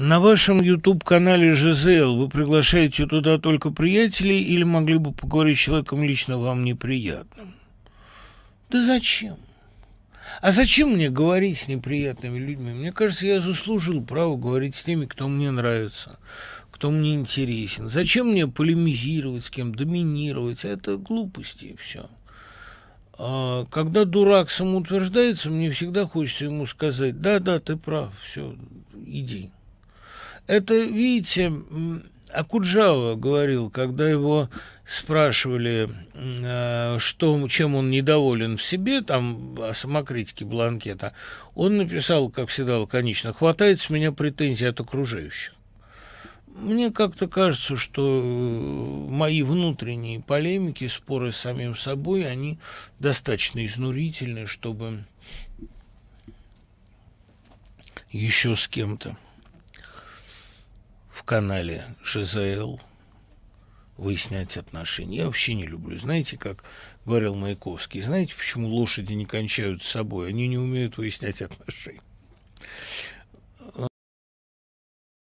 На вашем YouTube-канале ЖЗЛ вы приглашаете туда только приятелей или могли бы поговорить с человеком лично вам неприятным? Да зачем? А зачем мне говорить с неприятными людьми? Мне кажется, я заслужил право говорить с теми, кто мне нравится, кто мне интересен. Зачем мне полемизировать с кем, доминировать? Это глупости и все. А когда дурак самоутверждается, мне всегда хочется ему сказать, да, да, ты прав, все, иди. Это, видите, Акуджава говорил, когда его спрашивали, э, что, чем он недоволен в себе, там, о самокритике Бланкета, он написал, как всегда, лаконично, «Хватает с меня претензий от окружающих». Мне как-то кажется, что э, мои внутренние полемики, споры с самим собой, они достаточно изнурительны, чтобы еще с кем-то канале ЖЗЛ выяснять отношения. Я вообще не люблю. Знаете, как говорил Маяковский, знаете, почему лошади не кончают с собой? Они не умеют выяснять отношения.